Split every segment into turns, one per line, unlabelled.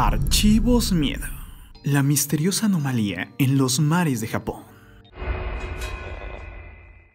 Archivos Miedo. La misteriosa anomalía en los mares de Japón.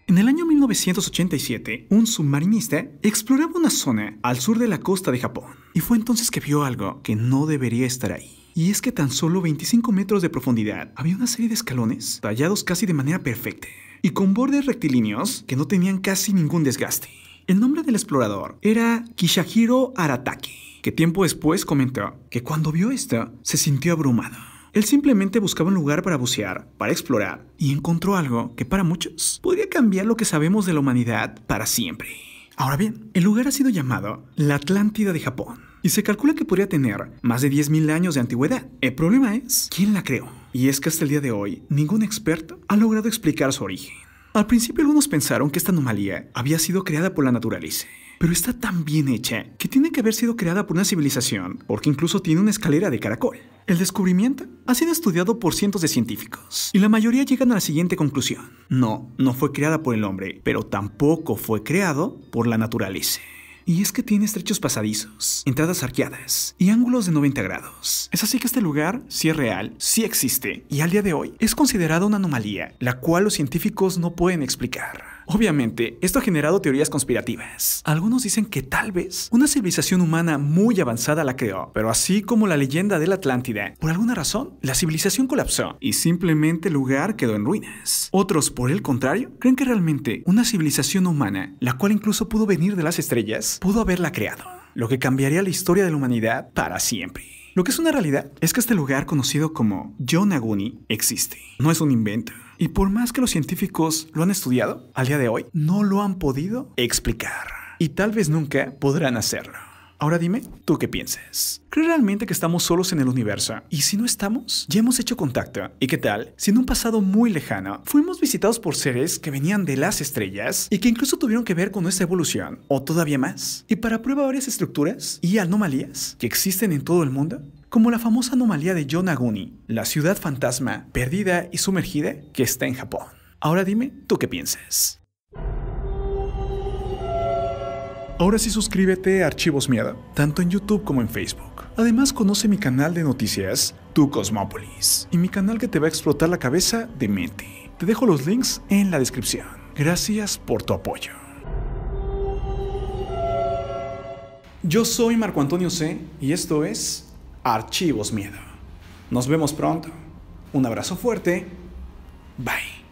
En el año 1987, un submarinista exploraba una zona al sur de la costa de Japón, y fue entonces que vio algo que no debería estar ahí. Y es que tan solo 25 metros de profundidad había una serie de escalones tallados casi de manera perfecta, y con bordes rectilíneos que no tenían casi ningún desgaste. El nombre del explorador era Kishahiro Aratake que tiempo después comentó que cuando vio esta se sintió abrumado. Él simplemente buscaba un lugar para bucear, para explorar, y encontró algo que para muchos podría cambiar lo que sabemos de la humanidad para siempre. Ahora bien, el lugar ha sido llamado la Atlántida de Japón, y se calcula que podría tener más de 10.000 años de antigüedad. El problema es, ¿quién la creó? Y es que hasta el día de hoy, ningún experto ha logrado explicar su origen. Al principio algunos pensaron que esta anomalía había sido creada por la naturaleza, pero está tan bien hecha que tiene que haber sido creada por una civilización, porque incluso tiene una escalera de caracol. El descubrimiento ha sido estudiado por cientos de científicos y la mayoría llegan a la siguiente conclusión. No, no fue creada por el hombre, pero tampoco fue creado por la naturaleza. Y es que tiene estrechos pasadizos, entradas arqueadas y ángulos de 90 grados. Es así que este lugar si es real, sí existe y al día de hoy es considerado una anomalía, la cual los científicos no pueden explicar. Obviamente, esto ha generado teorías conspirativas. Algunos dicen que tal vez una civilización humana muy avanzada la creó, pero así como la leyenda de la Atlántida, por alguna razón, la civilización colapsó y simplemente el lugar quedó en ruinas. Otros, por el contrario, creen que realmente una civilización humana, la cual incluso pudo venir de las estrellas, pudo haberla creado, lo que cambiaría la historia de la humanidad para siempre. Lo que es una realidad es que este lugar conocido como Yonaguni existe. No es un invento. Y por más que los científicos lo han estudiado, al día de hoy no lo han podido explicar. Y tal vez nunca podrán hacerlo. Ahora dime, ¿tú qué piensas? ¿Crees realmente que estamos solos en el universo? Y si no estamos, ya hemos hecho contacto. ¿Y qué tal? Si en un pasado muy lejano fuimos visitados por seres que venían de las estrellas y que incluso tuvieron que ver con nuestra evolución, o todavía más. Y para prueba varias estructuras y anomalías que existen en todo el mundo, como la famosa anomalía de Yonaguni, la ciudad fantasma perdida y sumergida que está en Japón. Ahora dime, ¿tú qué piensas? Ahora sí suscríbete a Archivos Miedo, tanto en YouTube como en Facebook. Además conoce mi canal de noticias, Tu Cosmópolis, y mi canal que te va a explotar la cabeza de mente. Te dejo los links en la descripción. Gracias por tu apoyo. Yo soy Marco Antonio C y esto es Archivos Miedo. Nos vemos pronto. Un abrazo fuerte. Bye.